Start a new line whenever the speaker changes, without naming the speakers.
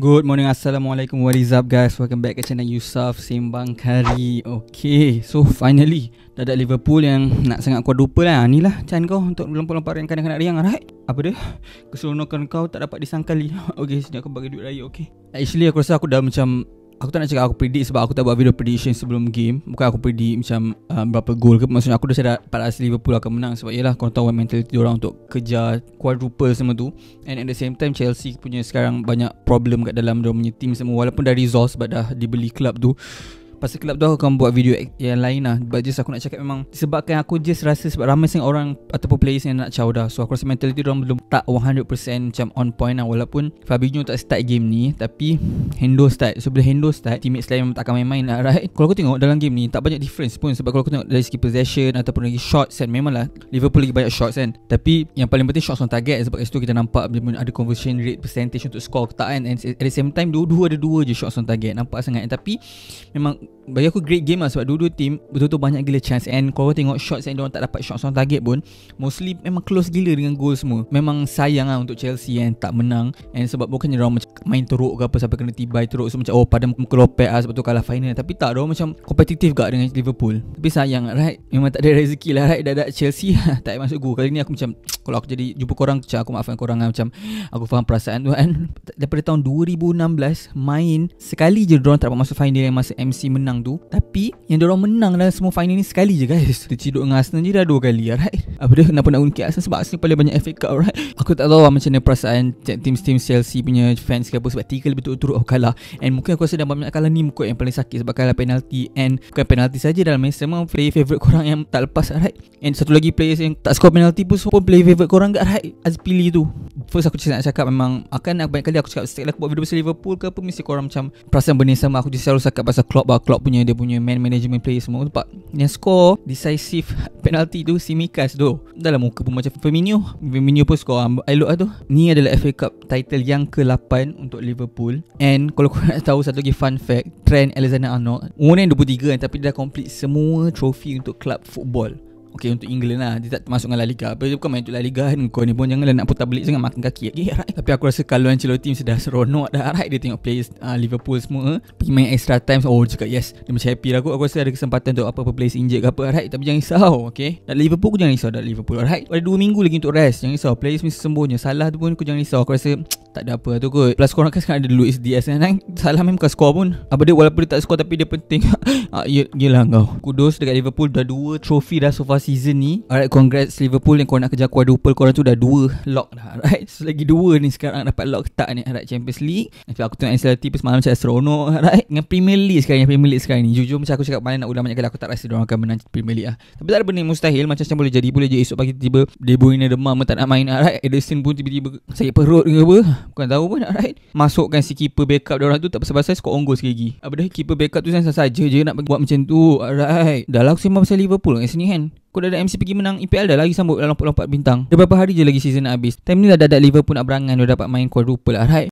Good morning, Assalamualaikum, what is up guys Welcome back ke channel Yusuf Sembang Kari Okay, so finally Dah ada Liverpool yang nak sangat kuat dupa lah Ni lah chance kau untuk lompat-lompat yang kadang-kadang riang Alright, apa dia? Keseronokan kau tak dapat disangkali Okay, sini aku bagi duit raya, okay Actually aku rasa aku dah macam aku tak nak cakap aku predict sebab aku tak buat video prediction sebelum game Bukan aku predict macam uh, berapa gol ke Maksudnya aku dah sedar pada asli Liverpool akan menang Sebab yelah korang tahu mentality orang untuk kejar quadruple semua tu And at the same time Chelsea punya sekarang banyak problem kat dalam dia punya team semua Walaupun dah resolve sebab dah dibeli club tu Pasal kelab tu aku akan buat video yang lain lah But just aku nak cakap memang Disebabkan aku just rasa sebab ramai sangat orang Ataupun players yang nak caw dah So aku rasa mentality orang belum tak 100% macam on point lah Walaupun Fabinho tak start game ni Tapi Hendo start So bila Hendo start Teammates lain memang tak akan main-main lah right Kalau aku tengok dalam game ni Tak banyak difference pun Sebab kalau aku tengok dari segi possession Ataupun lagi shots kan Memang lah Liverpool lagi banyak shots kan Tapi yang paling penting shots on target Sebab kat situ kita nampak ada conversion rate percentage untuk score ke tak kan And at the same time Dua-dua ada dua je shots on target Nampak sangat Tapi memang bagi aku great game lah sebab dua-dua team betul-betul banyak gila chance and kalau tengok shots yang diorang tak dapat shots on target pun mostly memang close gila dengan goal semua memang sayang lah untuk Chelsea yang tak menang and sebab bukannya diorang macam main teruk ke apa sampai kena tibai teruk so macam oh pada muka lopet lah sebab tu kalah final tapi tak diorang macam competitive gak dengan Liverpool tapi sayang lah right memang tak ada rezeki lah right dadak Chelsea lah, tak masuk gol kali ni aku macam kalau aku jadi jumpa korang macam aku maafkan korang lah, macam aku faham perasaan tu kan daripada tahun 2016 main sekali je dorang tak dapat masuk final yang masa MC menang tu tapi yang dorang menang dalam semua final ni sekali je guys terciduk dengan Arsenal je dah dua kali alright apa dia kenapa nak ungkit Arsenal sebab Arsenal paling banyak efek kau. alright aku tak tahu lah macam mana perasaan team-team Chelsea punya fans ke apa sebab tiga lebih turut-turut aku kalah and mungkin aku rasa dalam banyak kalah ni muka yang paling sakit sebab kalah penalti. and bukan penalti saja dalam match semua player favourite korang yang tak lepas alright and satu lagi player yang tak score penalti pun semua pun player favourite korang kat Raid Azpili tu First aku cakap nak cakap memang Akan banyak kali aku cakap Setiap aku buat video pasal Liverpool ke apa Mesti korang macam Perasaan benda sama Aku just selalu cakap pasal Klopp lah Klopp punya dia punya man management player semua Sebab yang score Decisive penalty tu Simikas tu Dalam muka pun macam Firmino Firmino pun score um, ah, I look lah tu Ni adalah FA Cup title yang ke-8 Untuk Liverpool And kalau korang nak tahu Satu lagi fun fact Trent Alexander-Arnold umur Umurnya 23 kan Tapi dia dah complete semua trofi Untuk club football Okay untuk England lah Dia tak termasuk dengan La Liga Tapi dia bukan main untuk La Liga kan Kau ni pun janganlah nak putar belik Jangan makan kaki lagi ya, right? Tapi aku rasa kalau Ancelotti Mesti dah seronok dah right? Dia tengok players uh, ah, Liverpool semua eh. Pergi main extra times. Oh dia cakap yes Dia macam happy lah aku Aku rasa ada kesempatan untuk Apa-apa players injek ke apa right? Tapi jangan risau okay? Dan Liverpool aku jangan risau Dan Liverpool right? Ada 2 minggu lagi untuk rest Jangan risau Players mesti sembuhnya Salah tu pun aku jangan risau Aku rasa tak ada apa tu kot Plus korang kan sekarang ada Luis Diaz kan nah, Salah memang bukan skor pun Apa dia walaupun dia tak skor Tapi dia penting ah, y- Yelah kau Kudos dekat Liverpool Dah dua trofi dah so far season ni Alright congrats Liverpool Yang korang nak kejar quadruple Korang tu dah dua lock dah Alright So lagi dua ni sekarang Dapat lock tak ni Alright Champions League Nanti aku tengok SLT pun Semalam macam seronok Alright Dengan Premier League sekarang Premier League sekarang ni Jujur macam aku cakap Malam nak ulang banyak kali Aku tak rasa diorang akan menang Premier League lah Tapi tak ada benda mustahil Macam-macam boleh jadi Boleh je esok pagi tiba-tiba Dia buin demam Tak nak main Alright Edison pun tiba-tiba Sakit perut ke apa Bukan tahu pun Alright Masukkan si keeper backup Diorang tu tak pasal-pasal Skor onggol sekali lagi Apa dah keeper backup tu Saja je nak buat macam tu Alright Dah lah aku sembah pasal Liverpool Kat sini kan kau dah ada MC pergi menang EPL dah lagi sambut lompat-lompat bintang. Dah berapa hari je lagi season nak habis. Time ni dah dadak Liverpool nak berangan dah dapat main quadruple lah right.